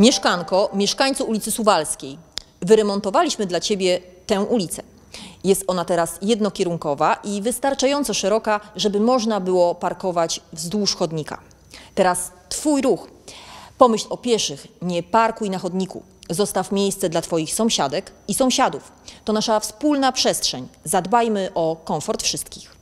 Mieszkanko, mieszkańcu ulicy Suwalskiej, wyremontowaliśmy dla Ciebie tę ulicę. Jest ona teraz jednokierunkowa i wystarczająco szeroka, żeby można było parkować wzdłuż chodnika. Teraz Twój ruch. Pomyśl o pieszych, nie parkuj na chodniku. Zostaw miejsce dla Twoich sąsiadek i sąsiadów. To nasza wspólna przestrzeń. Zadbajmy o komfort wszystkich.